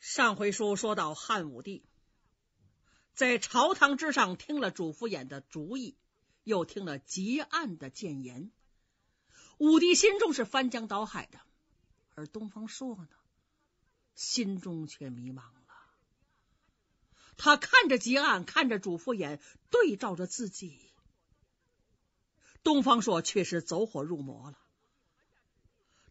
上回书说到汉武帝在朝堂之上听了主父偃的主意，又听了汲黯的谏言，武帝心中是翻江倒海的，而东方朔呢，心中却迷茫了。他看着汲黯，看着主父偃，对照着自己，东方朔却是走火入魔了。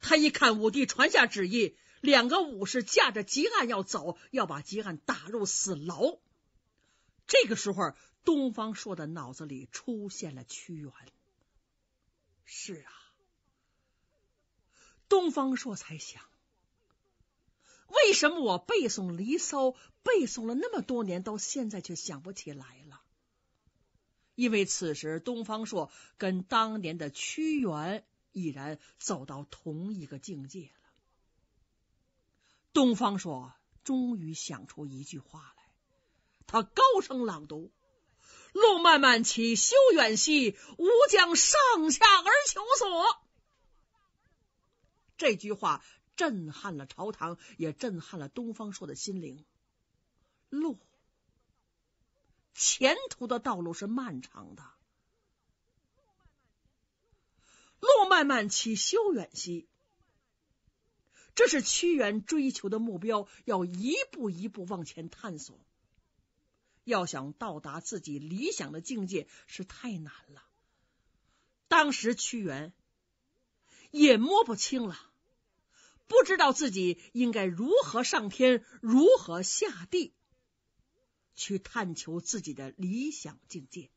他一看武帝传下旨意。两个武士架着吉案要走，要把吉案打入死牢。这个时候，东方朔的脑子里出现了屈原。是啊，东方朔才想，为什么我背诵《离骚》背诵了那么多年，到现在却想不起来了？因为此时，东方朔跟当年的屈原已然走到同一个境界了。东方朔终于想出一句话来，他高声朗读：“路漫漫其修远兮，吾将上下而求索。”这句话震撼了朝堂，也震撼了东方朔的心灵。路，前途的道路是漫长的，“路漫漫其修远兮。”这是屈原追求的目标，要一步一步往前探索。要想到达自己理想的境界是太难了。当时屈原也摸不清了，不知道自己应该如何上天，如何下地，去探求自己的理想境界。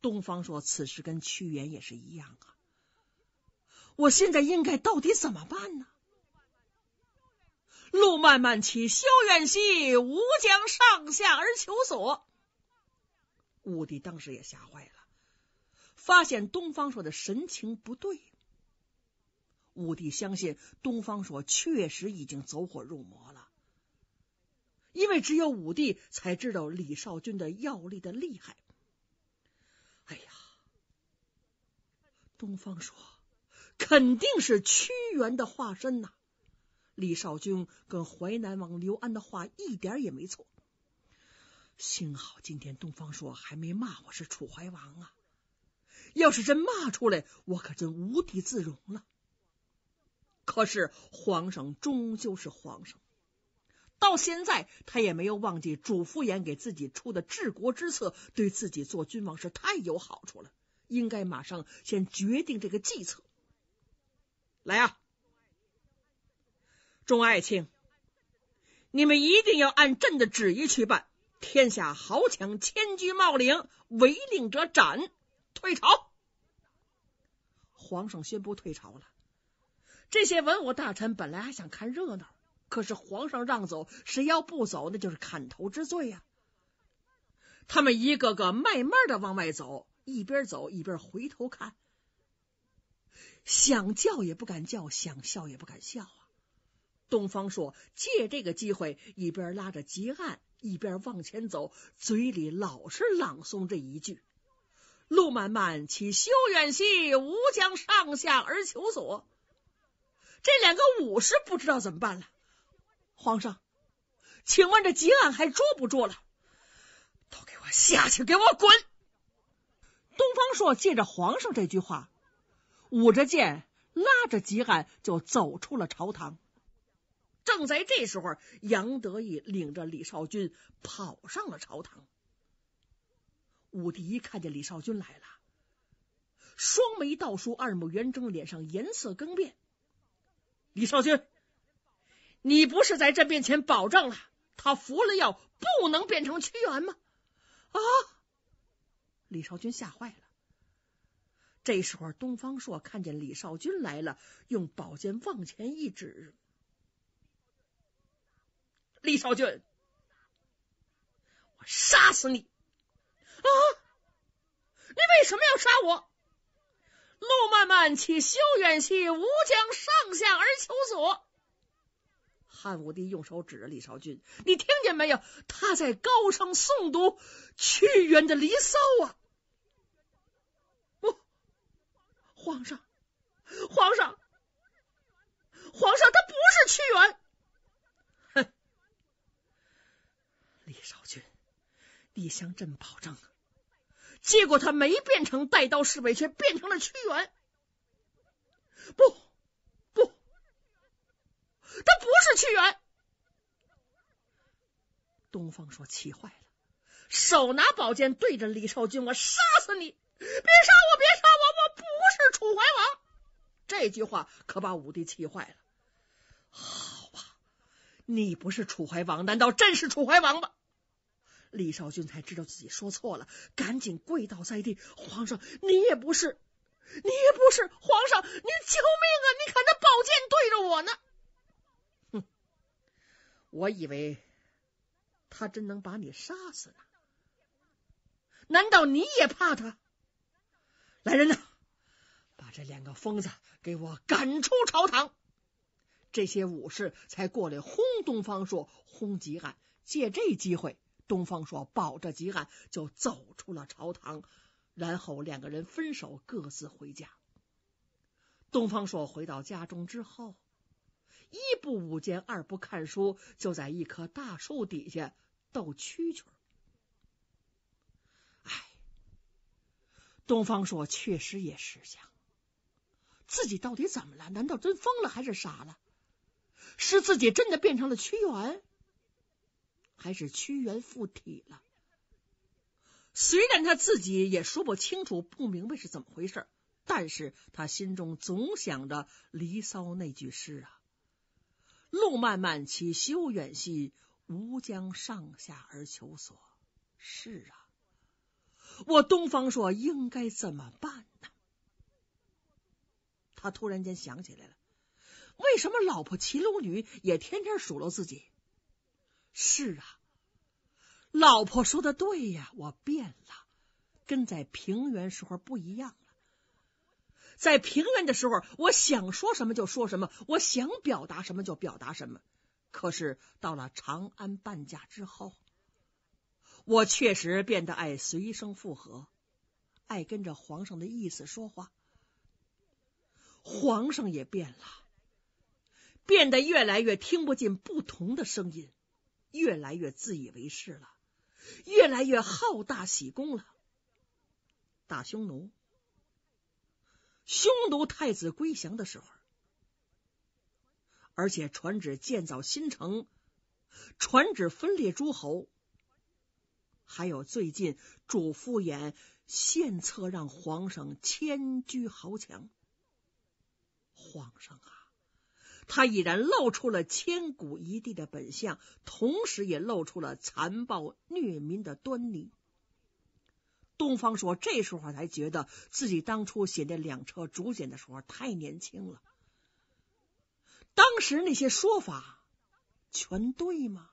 东方朔此时跟屈原也是一样啊，我现在应该到底怎么办呢？路漫漫其修远兮，吾将上下而求索。武帝当时也吓坏了，发现东方朔的神情不对。武帝相信东方朔确实已经走火入魔了，因为只有武帝才知道李少君的药力的厉害。哎呀，东方朔肯定是屈原的化身呐！李少君跟淮南王刘安的话一点也没错。幸好今天东方朔还没骂我是楚怀王啊！要是真骂出来，我可真无地自容了。可是皇上终究是皇上，到现在他也没有忘记嘱咐言给自己出的治国之策，对自己做君王是太有好处了，应该马上先决定这个计策。来呀！众爱卿，你们一定要按朕的旨意去办。天下豪强千居茂陵，违令者斩。退朝。皇上宣布退朝了。这些文武大臣本来还想看热闹，可是皇上让走，谁要不走那就是砍头之罪呀。他们一个个慢慢的往外走，一边走一边回头看，想叫也不敢叫，想笑也不敢笑。东方朔借这个机会，一边拉着吉案，一边往前走，嘴里老是朗诵这一句：“路漫漫其修远兮，吾将上下而求索。”这两个武士不知道怎么办了。皇上，请问这吉案还捉不捉了？都给我下去，给我滚！东方朔借着皇上这句话，舞着剑拉着吉安就走出了朝堂。正在这时候，杨得意领着李少军跑上了朝堂。武帝一看见李少军来了，双眉倒竖，二目圆睁，脸上颜色更变。李少军，你不是在朕面前保证了他服了药不能变成屈原吗？啊！李少军吓坏了。这时候，东方朔看见李少军来了，用宝剑往前一指。李少俊，我杀死你！啊，你为什么要杀我？路漫漫其修远兮，吾将上下而求索。汉武帝用手指着李少俊：“你听见没有？他在高声诵读屈原的《离骚》啊！”不，皇上，皇上，皇上，他不是屈原。少君，你向朕保证，结果他没变成带刀侍卫，却变成了屈原。不不，他不是屈原。东方说，气坏了，手拿宝剑对着李少君：“我杀死你！别杀我！别杀我！我不是楚怀王。”这句话可把武帝气坏了。好吧，你不是楚怀王，难道真是楚怀王吗？李少君才知道自己说错了，赶紧跪倒在地。皇上，你也不是，你也不是。皇上，你救命啊！你看那宝剑对着我呢。哼，我以为他真能把你杀死呢。难道你也怕他？来人呐，把这两个疯子给我赶出朝堂。这些武士才过来轰东方朔，轰吉安，借这机会。东方朔抱着吉安就走出了朝堂，然后两个人分手，各自回家。东方朔回到家中之后，一不舞剑，二不看书，就在一棵大树底下逗蛐蛐。哎，东方朔确实也是想，自己到底怎么了？难道真疯了，还是傻了？是自己真的变成了屈原？还是屈原附体了。虽然他自己也说不清楚、不明白是怎么回事，但是他心中总想着《离骚》那句诗啊：“路漫漫其修远兮，吾将上下而求索。”是啊，我东方朔应该怎么办呢？他突然间想起来了，为什么老婆骑龙女也天天数落自己？是啊，老婆说的对呀，我变了，跟在平原时候不一样了。在平原的时候，我想说什么就说什么，我想表达什么就表达什么。可是到了长安半价之后，我确实变得爱随声附和，爱跟着皇上的意思说话。皇上也变了，变得越来越听不进不同的声音。越来越自以为是了，越来越好大喜功了。打匈奴，匈奴太子归降的时候，而且传旨建造新城，传旨分裂诸侯，还有最近主父偃献策让皇上迁居豪强，皇上啊。他已然露出了千古一帝的本相，同时也露出了残暴虐民的端倪。东方朔这时候才觉得自己当初写那两车竹简的时候太年轻了，当时那些说法全对吗？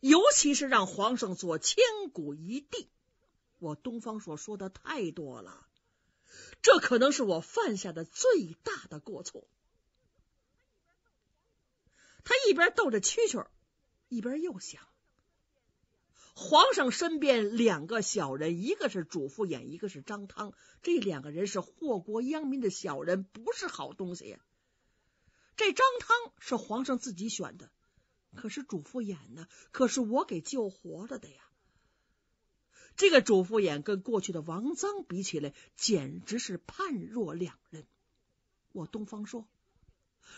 尤其是让皇上做千古一帝，我东方朔说的太多了，这可能是我犯下的最大的过错。他一边逗着蛐蛐一边又想：皇上身边两个小人，一个是主父偃，一个是张汤，这两个人是祸国殃民的小人，不是好东西。这张汤是皇上自己选的，可是主父偃呢？可是我给救活了的呀。这个主父偃跟过去的王臧比起来，简直是判若两人。我东方说。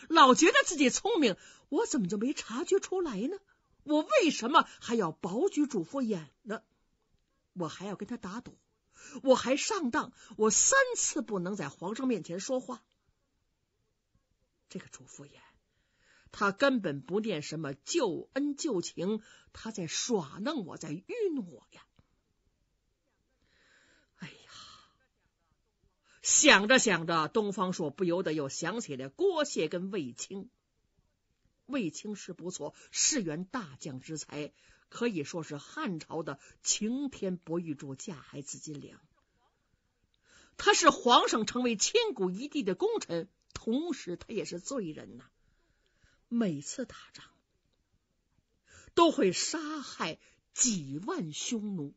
老觉得自己聪明，我怎么就没察觉出来呢？我为什么还要保举主父偃呢？我还要跟他打赌，我还上当，我三次不能在皇上面前说话。这个主父偃，他根本不念什么旧恩旧情，他在耍弄我，在愚弄我呀。想着想着，东方朔不由得又想起了郭谢跟卫青。卫青是不错，是员大将之才，可以说是汉朝的擎天博玉柱，架海紫金梁。他是皇上成为千古一帝的功臣，同时他也是罪人呐。每次打仗都会杀害几万匈奴，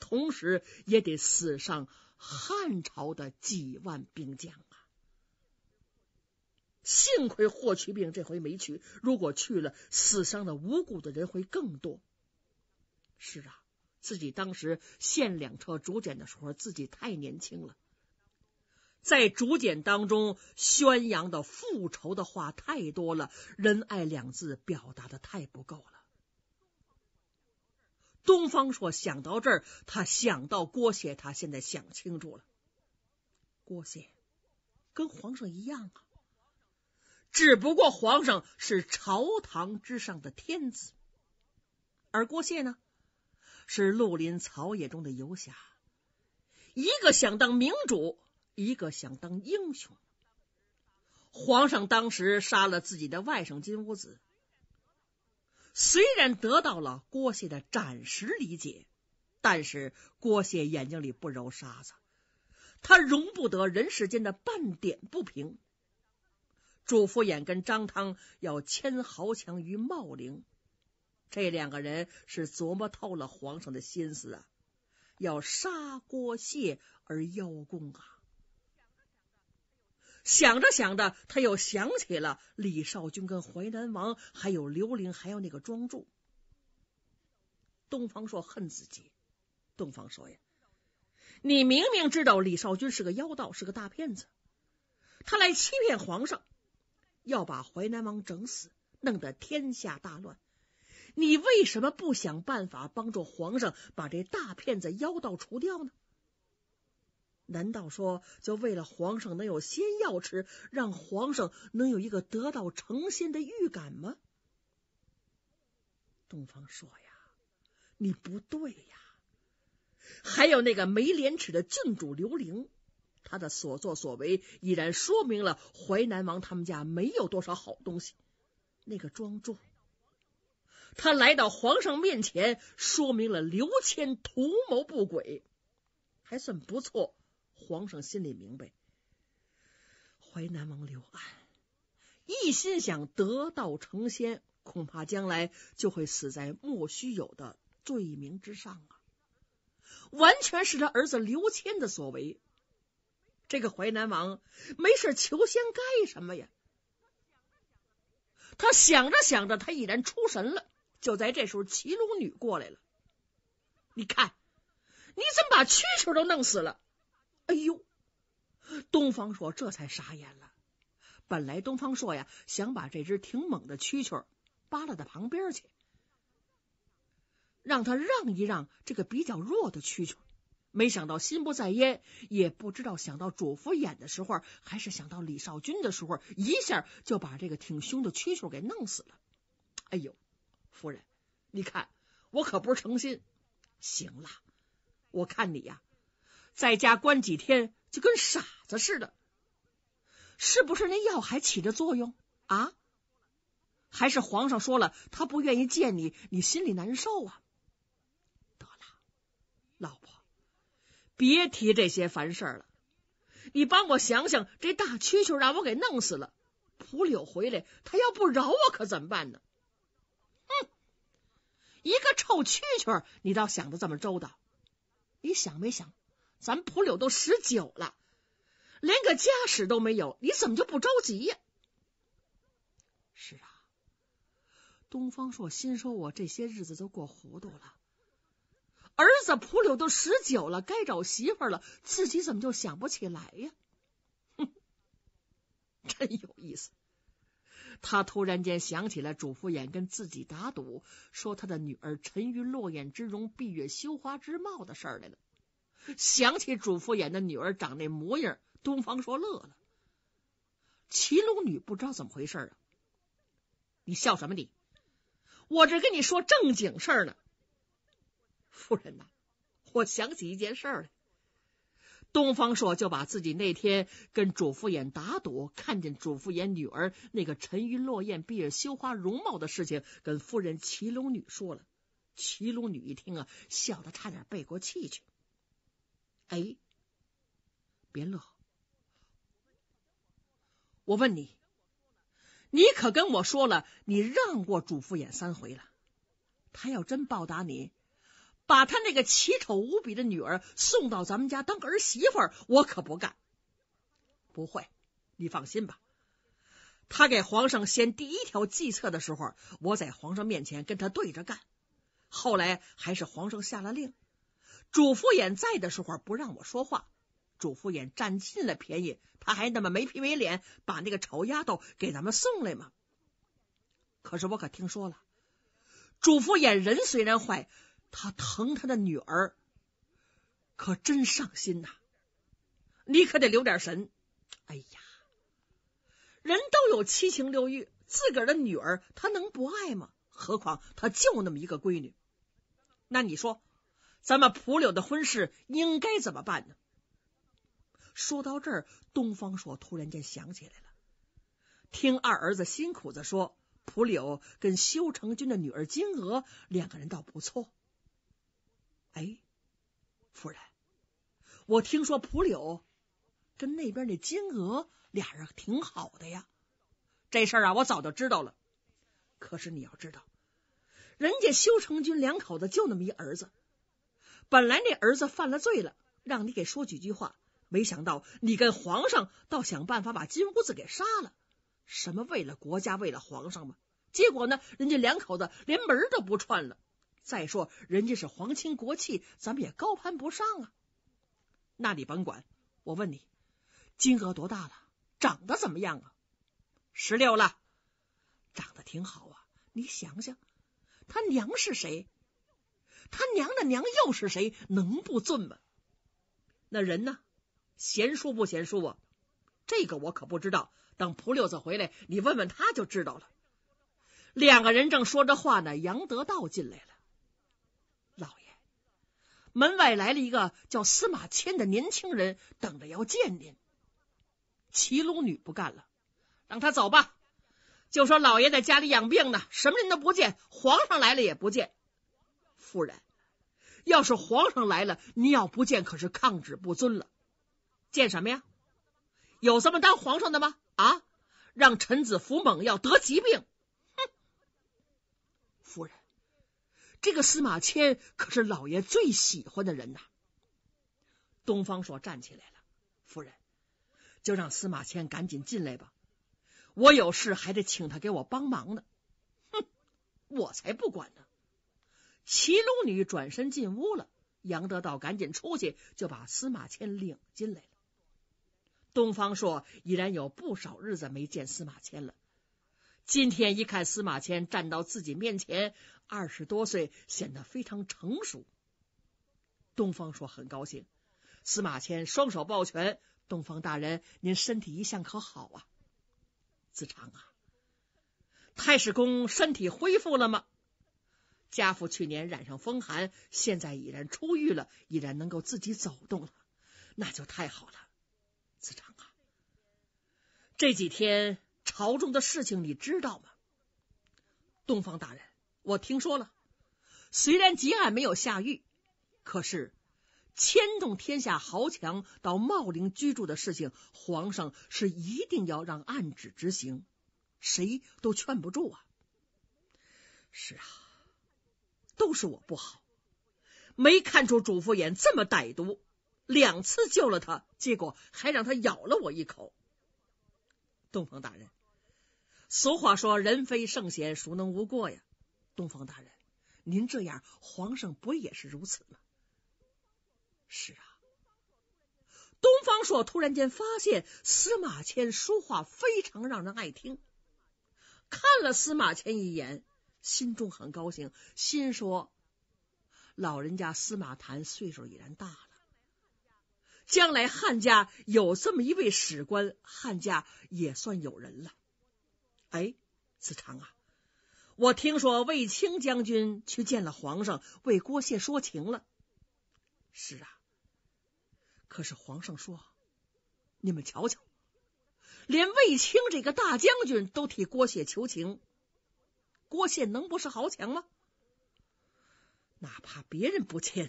同时也得死上。汉朝的几万兵将啊！幸亏霍去病这回没去，如果去了，死伤的无辜的人会更多。是啊，自己当时献两车竹简的时候，自己太年轻了，在竹简当中宣扬的复仇的话太多了，仁爱两字表达的太不够了。东方朔想到这儿，他想到郭谢，他现在想清楚了。郭谢跟皇上一样啊，只不过皇上是朝堂之上的天子，而郭谢呢是绿林草野中的游侠，一个想当明主，一个想当英雄。皇上当时杀了自己的外甥金乌子。”虽然得到了郭谢的暂时理解，但是郭谢眼睛里不揉沙子，他容不得人世间的半点不平。朱福衍跟张汤要迁豪强于茂陵，这两个人是琢磨透了皇上的心思啊，要杀郭谢而邀功啊。想着想着，他又想起了李少君跟淮南王，还有刘玲，还有那个庄柱。东方朔恨自己。东方朔呀，你明明知道李少君是个妖道，是个大骗子，他来欺骗皇上，要把淮南王整死，弄得天下大乱。你为什么不想办法帮助皇上把这大骗子妖道除掉呢？难道说就为了皇上能有仙药吃，让皇上能有一个得道成仙的预感吗？东方说呀，你不对呀。还有那个没廉耻的郡主刘玲，她的所作所为已然说明了淮南王他们家没有多少好东西。那个庄重。他来到皇上面前，说明了刘谦图谋不轨，还算不错。皇上心里明白，淮南王刘安一心想得道成仙，恐怕将来就会死在莫须有的罪名之上啊！完全是他儿子刘谦的所为。这个淮南王没事求仙干什么呀？他想着想着，他已然出神了。就在这时候，骑龙女过来了。你看，你怎么把蛐蛐都弄死了？哎呦，东方朔这才傻眼了。本来东方朔呀想把这只挺猛的蛐蛐扒拉到旁边去，让他让一让这个比较弱的蛐蛐。没想到心不在焉，也不知道想到主咐演的时候，还是想到李少君的时候，一下就把这个挺凶的蛐蛐给弄死了。哎呦，夫人，你看我可不是诚心。行了，我看你呀。在家关几天就跟傻子似的，是不是那药还起着作用啊？还是皇上说了他不愿意见你，你心里难受啊？得了，老婆，别提这些烦事儿了。你帮我想想，这大蛐蛐让我给弄死了，蒲柳回来他要不饶我可怎么办呢？哼，一个臭蛐蛐，你倒想的这么周到，你想没想？咱蒲柳都十九了，连个家室都没有，你怎么就不着急呀？是啊，东方朔心说：“我这些日子都过糊涂了，儿子蒲柳都十九了，该找媳妇了，自己怎么就想不起来呀？”哼，真有意思。他突然间想起了主父偃跟自己打赌，说他的女儿沉鱼落雁之容，闭月羞花之貌的事来了。想起主父偃的女儿长那模样，东方说乐了。祁隆女不知道怎么回事啊，你笑什么？你，我这跟你说正经事儿呢。夫人呐，我想起一件事儿来。东方说就把自己那天跟主父偃打赌，看见主父偃女儿那个沉鱼落雁、闭月羞花容貌的事情跟夫人祁隆女说了。祁隆女一听啊，笑的差点背过气去。哎，别乐！我问你，你可跟我说了，你让过主父偃三回了。他要真报答你，把他那个奇丑无比的女儿送到咱们家当儿媳妇儿，我可不干。不会，你放心吧。他给皇上献第一条计策的时候，我在皇上面前跟他对着干。后来还是皇上下了令。主父眼在的时候不让我说话，主父眼占尽了便宜，他还那么没皮没脸，把那个丑丫头给咱们送来吗？可是我可听说了，主父眼人虽然坏，他疼他的女儿，可真上心呐。你可得留点神。哎呀，人都有七情六欲，自个儿的女儿他能不爱吗？何况他就那么一个闺女，那你说？咱们蒲柳的婚事应该怎么办呢？说到这儿，东方朔突然间想起来了，听二儿子辛苦子说，蒲柳跟修成君的女儿金娥两个人倒不错。哎，夫人，我听说蒲柳跟那边那金娥俩人挺好的呀。这事儿啊，我早就知道了。可是你要知道，人家修成君两口子就那么一儿子。本来那儿子犯了罪了，让你给说几句话，没想到你跟皇上倒想办法把金屋子给杀了，什么为了国家为了皇上嘛？结果呢，人家两口子连门都不串了。再说人家是皇亲国戚，咱们也高攀不上啊。那你甭管，我问你，金娥多大了？长得怎么样啊？十六了，长得挺好啊。你想想，他娘是谁？他娘的娘又是谁？能不尊吗？那人呢？贤淑不贤淑啊？这个我可不知道。等蒲六子回来，你问问他就知道了。两个人正说着话呢，杨德道进来了。老爷，门外来了一个叫司马迁的年轻人，等着要见您。祁隆女不干了，让他走吧。就说老爷在家里养病呢，什么人都不见，皇上来了也不见。夫人，要是皇上来了，您要不见，可是抗旨不尊了。见什么呀？有这么当皇上的吗？啊！让臣子服猛药得疾病，哼！夫人，这个司马迁可是老爷最喜欢的人呐。东方朔站起来了，夫人就让司马迁赶紧进来吧。我有事还得请他给我帮忙呢。哼，我才不管呢。齐鲁女转身进屋了，杨德道赶紧出去，就把司马迁领进来了。东方朔已然有不少日子没见司马迁了，今天一看司马迁站到自己面前，二十多岁，显得非常成熟。东方朔很高兴，司马迁双手抱拳：“东方大人，您身体一向可好啊？”子长啊，太史公身体恢复了吗？家父去年染上风寒，现在已然出狱了，已然能够自己走动了，那就太好了。子长啊，这几天朝中的事情你知道吗？东方大人，我听说了。虽然吉案没有下狱，可是牵动天下豪强到茂陵居住的事情，皇上是一定要让暗旨执行，谁都劝不住啊。是啊。都是我不好，没看出主妇眼这么歹毒。两次救了他，结果还让他咬了我一口。东方大人，俗话说“人非圣贤，孰能无过”呀。东方大人，您这样，皇上不也是如此吗？是啊。东方朔突然间发现司马迁说话非常让人爱听，看了司马迁一眼。心中很高兴，心说：“老人家司马谈岁数已然大了，将来汉家有这么一位史官，汉家也算有人了。”哎，子长啊，我听说卫青将军去见了皇上，为郭谢说情了。是啊，可是皇上说：“你们瞧瞧，连卫青这个大将军都替郭谢求情。”郭谢能不是豪强吗？哪怕别人不签，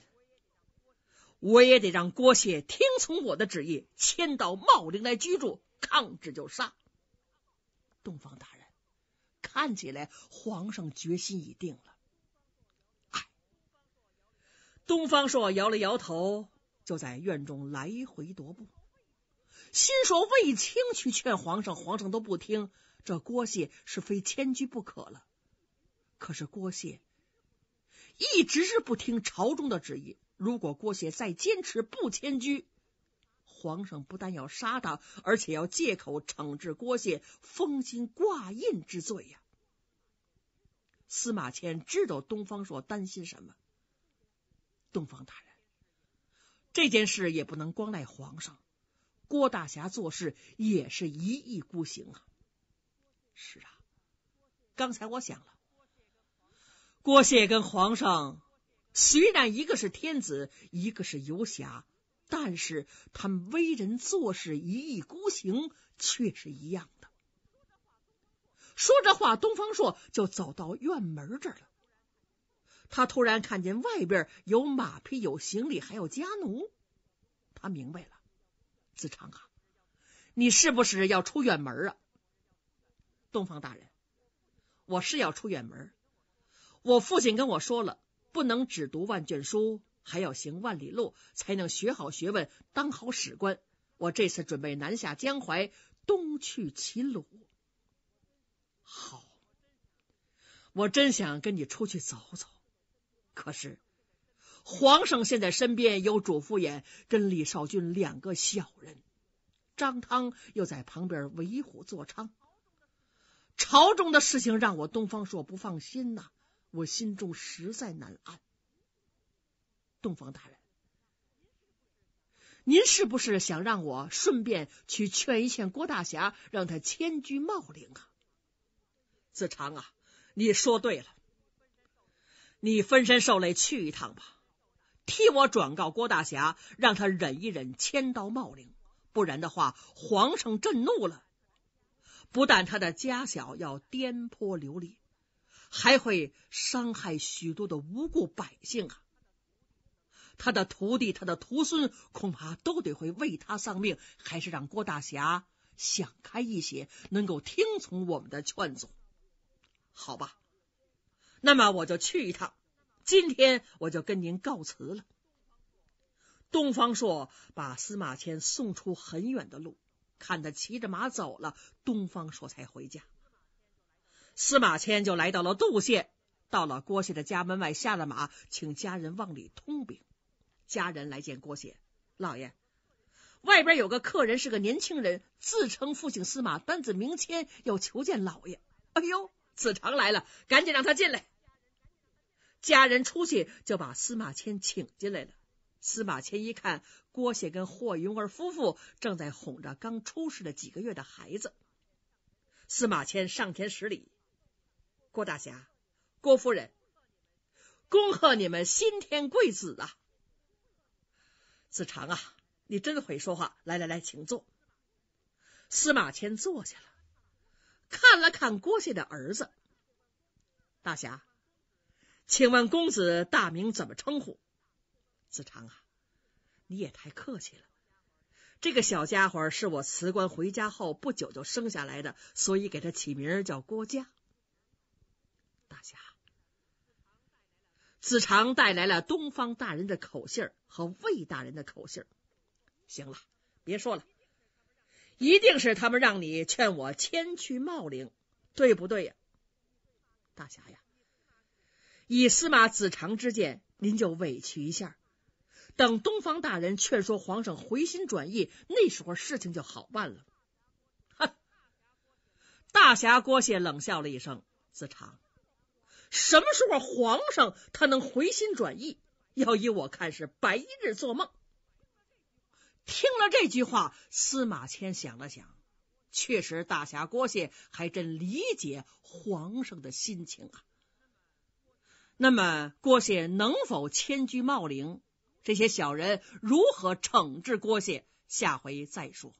我也得让郭谢听从我的旨意，迁到茂陵来居住。抗旨就杀。东方大人，看起来皇上决心已定了。东方朔摇了摇头，就在院中来回踱步，心说：“卫青去劝皇上，皇上都不听，这郭谢是非迁居不可了。”可是郭谢一直是不听朝中的旨意。如果郭谢再坚持不迁居，皇上不但要杀他，而且要借口惩治郭谢封金挂印之罪呀。司马迁知道东方朔担心什么。东方大人，这件事也不能光赖皇上。郭大侠做事也是一意孤行啊。是啊，刚才我想了。郭谢跟皇上虽然一个是天子，一个是游侠，但是他们为人做事一意孤行却是一样的。说着话，东方朔就走到院门这儿了。他突然看见外边有马匹，有行李，还有家奴。他明白了，子长啊，你是不是要出远门啊？东方大人，我是要出远门。我父亲跟我说了，不能只读万卷书，还要行万里路，才能学好学问，当好史官。我这次准备南下江淮，东去齐鲁。好，我真想跟你出去走走。可是皇上现在身边有主父偃、跟李少君两个小人，张汤又在旁边为虎作伥，朝中的事情让我东方朔不放心呐。我心中实在难安，洞房大人，您是不是想让我顺便去劝一劝郭大侠，让他迁居茂陵啊？子长啊，你说对了，你分身受累去一趟吧，替我转告郭大侠，让他忍一忍，迁到茂陵，不然的话，皇上震怒了，不但他的家小要颠簸流离。还会伤害许多的无辜百姓啊！他的徒弟，他的徒孙，恐怕都得会为他丧命。还是让郭大侠想开一些，能够听从我们的劝阻，好吧？那么我就去一趟。今天我就跟您告辞了。东方朔把司马迁送出很远的路，看他骑着马走了，东方朔才回家。司马迁就来到了杜县，到了郭谢的家门外，下了马，请家人往里通禀。家人来见郭谢老爷，外边有个客人，是个年轻人，自称父亲司马单子名谦，要求见老爷。哎呦，子长来了，赶紧让他进来。家人出去就把司马迁请进来了。司马迁一看，郭谢跟霍云儿夫妇正在哄着刚出世的几个月的孩子。司马迁上前施礼。郭大侠，郭夫人，恭贺你们新添贵子啊！子长啊，你真会说话。来来来，请坐。司马迁坐下了，看了看郭家的儿子。大侠，请问公子大名怎么称呼？子长啊，你也太客气了。这个小家伙是我辞官回家后不久就生下来的，所以给他起名叫郭嘉。下。子长带来了东方大人的口信和魏大人的口信。行了，别说了，一定是他们让你劝我迁去茂陵，对不对呀，大侠呀？以司马子长之见，您就委屈一下，等东方大人劝说皇上回心转意，那时候事情就好办了。哼！大侠郭谢冷笑了一声，子长。什么时候皇上他能回心转意？要依我看是白日做梦。听了这句话，司马迁想了想，确实大侠郭谢还真理解皇上的心情啊。那么郭谢能否迁居茂陵？这些小人如何惩治郭谢？下回再说。